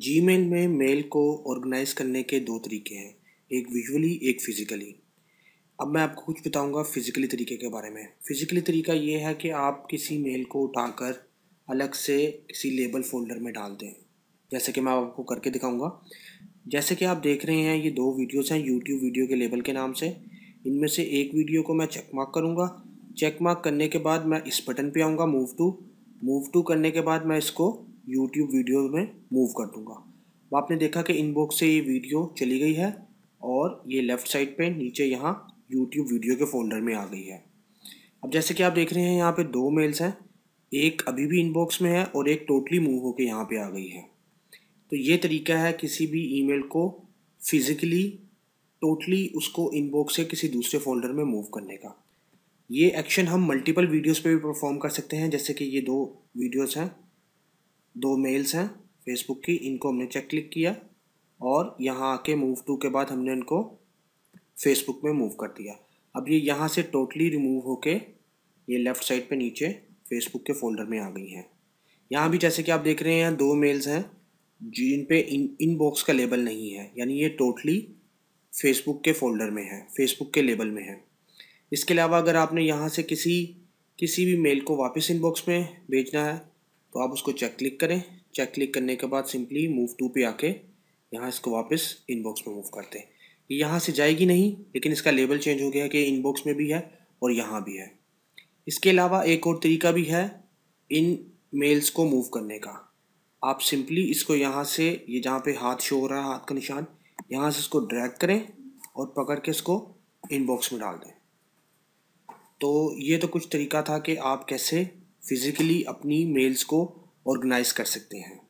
जी में मेल को ऑर्गेनाइज करने के दो तरीके हैं एक विजुअली एक फिज़िकली अब मैं आपको कुछ बताऊंगा फिज़िकली तरीके के बारे में फिज़िकली तरीका ये है कि आप किसी मेल को उठाकर अलग से किसी लेबल फोल्डर में डाल दें जैसे कि मैं आपको करके दिखाऊंगा जैसे कि आप देख रहे हैं ये दो वीडियोस हैं यूट्यूब वीडियो के लेबल के नाम से इनमें से एक वीडियो को मैं चेक मार्क करूँगा चेक मार्क करने के बाद मैं इस बटन पर आऊँगा मूव टू मूव टू करने के बाद मैं इसको यूट्यूब वीडियो में मूव कर दूंगा अब आपने देखा कि इनबॉक्स से ये वीडियो चली गई है और ये लेफ़्ट साइड पे नीचे यहाँ यूट्यूब वीडियो के फोल्डर में आ गई है अब जैसे कि आप देख रहे हैं यहाँ पे दो मेल्स हैं एक अभी भी इनबॉक्स में है और एक टोटली मूव होकर यहाँ पे आ गई है तो ये तरीका है किसी भी ईमेल को फिज़िकली टोटली उसको इनबॉक्स से किसी दूसरे फोल्डर में मूव करने का ये एक्शन हम मल्टीपल वीडियोस पे भी परफॉर्म कर सकते हैं जैसे कि ये दो वीडियोस हैं दो मेल्स हैं फेसबुक की इनको हमने चेक क्लिक किया और यहाँ आके मूव टू के बाद हमने इनको फेसबुक में मूव कर दिया अब ये यहाँ से टोटली रिमूव होके ये लेफ़्ट साइड पे नीचे फेसबुक के फोल्डर में आ गई हैं यहाँ भी जैसे कि आप देख रहे हैं दो मेल्स हैं जिन पे इन इन बॉक्स का लेबल नहीं है यानी ये टोटली फेसबुक के फोल्डर में है फेसबुक के लेबल में है इसके अलावा अगर आपने यहाँ से किसी किसी भी मेल को वापस इनबॉक्स में भेजना है तो आप उसको चेक क्लिक करें चेक क्लिक करने के बाद सिंपली मूव टू पे आके यहाँ इसको वापस इनबॉक्स में मूव करते हैं ये यहाँ से जाएगी नहीं लेकिन इसका लेबल चेंज हो गया है कि इनबॉक्स में भी है और यहाँ भी है इसके अलावा एक और तरीका भी है इन मेल्स को मूव करने का आप सिंपली इसको यहाँ से ये यह जहाँ पे हाथ शो हो रहा है हाथ का निशान यहाँ से इसको ड्रैग करें और पकड़ के इसको इनबॉक्स में डाल दें तो ये तो कुछ तरीका था कि आप कैसे फिज़िकली अपनी मेल्स को ऑर्गेनाइज कर सकते हैं